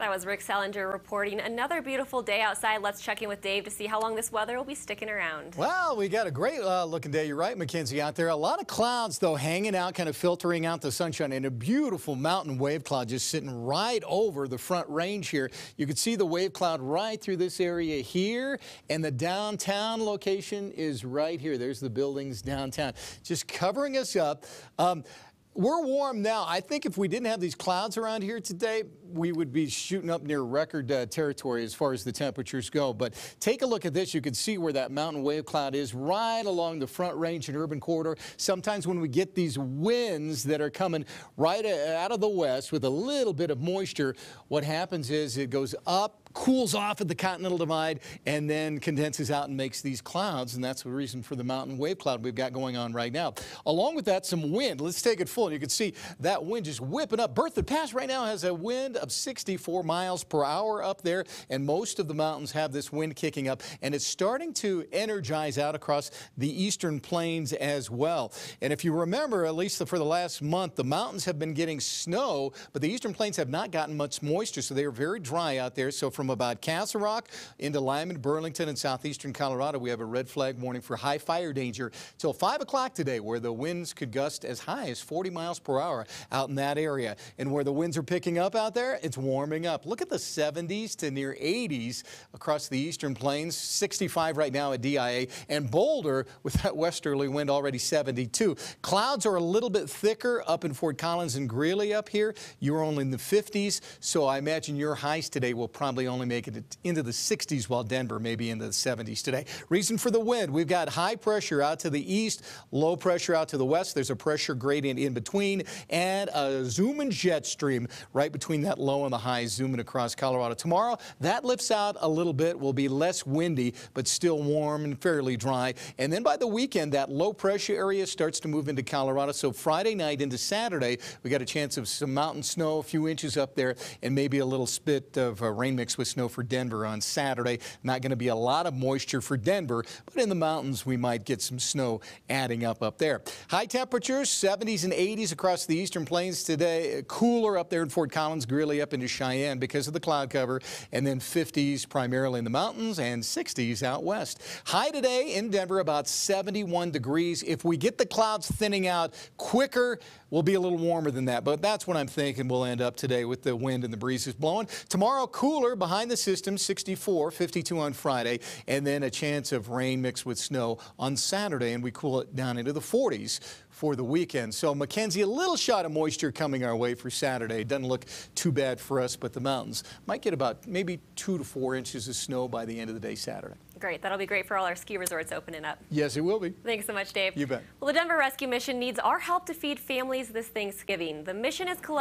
That was Rick Salinger reporting. Another beautiful day outside. Let's check in with Dave to see how long this weather will be sticking around. Well, we got a great uh, looking day. You're right, Mackenzie, out there. A lot of clouds, though, hanging out, kind of filtering out the sunshine, and a beautiful mountain wave cloud just sitting right over the front range here. You can see the wave cloud right through this area here, and the downtown location is right here. There's the buildings downtown, just covering us up. Um, we're warm now. I think if we didn't have these clouds around here today, we would be shooting up near record uh, territory as far as the temperatures go. But take a look at this. You can see where that mountain wave cloud is right along the front range and urban corridor. Sometimes when we get these winds that are coming right uh, out of the west with a little bit of moisture, what happens is it goes up cools off at the Continental Divide and then condenses out and makes these clouds, and that's the reason for the mountain wave cloud we've got going on right now. Along with that, some wind. Let's take it full, and you can see that wind just whipping up. Bertha Pass right now has a wind of 64 miles per hour up there, and most of the mountains have this wind kicking up, and it's starting to energize out across the eastern plains as well. And if you remember, at least for the last month, the mountains have been getting snow, but the eastern plains have not gotten much moisture, so they are very dry out there. So for from about Castle Rock into Lyman, Burlington, and southeastern Colorado. We have a red flag warning for high fire danger till 5 o'clock today, where the winds could gust as high as 40 miles per hour out in that area. And where the winds are picking up out there, it's warming up. Look at the 70s to near 80s across the eastern plains, 65 right now at DIA, and Boulder with that westerly wind already 72. Clouds are a little bit thicker up in Fort Collins and Greeley up here. You're only in the 50s, so I imagine your highs today will probably only making it into the 60s, while Denver may be in the 70s today. Reason for the wind we've got high pressure out to the east, low pressure out to the west. There's a pressure gradient in between, and a zooming jet stream right between that low and the high, zooming across Colorado. Tomorrow, that lifts out a little bit, will be less windy, but still warm and fairly dry. And then by the weekend, that low pressure area starts to move into Colorado. So Friday night into Saturday, we got a chance of some mountain snow, a few inches up there, and maybe a little spit of uh, rain mix with snow for Denver on Saturday. Not going to be a lot of moisture for Denver, but in the mountains we might get some snow adding up up there. High temperatures, 70s and 80s across the eastern plains today. Cooler up there in Fort Collins, Greeley up into Cheyenne because of the cloud cover, and then 50s primarily in the mountains and 60s out west. High today in Denver about 71 degrees. If we get the clouds thinning out quicker, we'll be a little warmer than that, but that's what I'm thinking we'll end up today with the wind and the breezes blowing. Tomorrow cooler behind behind the system, 64, 52 on Friday, and then a chance of rain mixed with snow on Saturday, and we cool it down into the 40s for the weekend. So, Mackenzie, a little shot of moisture coming our way for Saturday. Doesn't look too bad for us, but the mountains might get about maybe two to four inches of snow by the end of the day Saturday. Great. That'll be great for all our ski resorts opening up. Yes, it will be. Thanks so much, Dave. You bet. Well, the Denver Rescue Mission needs our help to feed families this Thanksgiving. The mission is collecting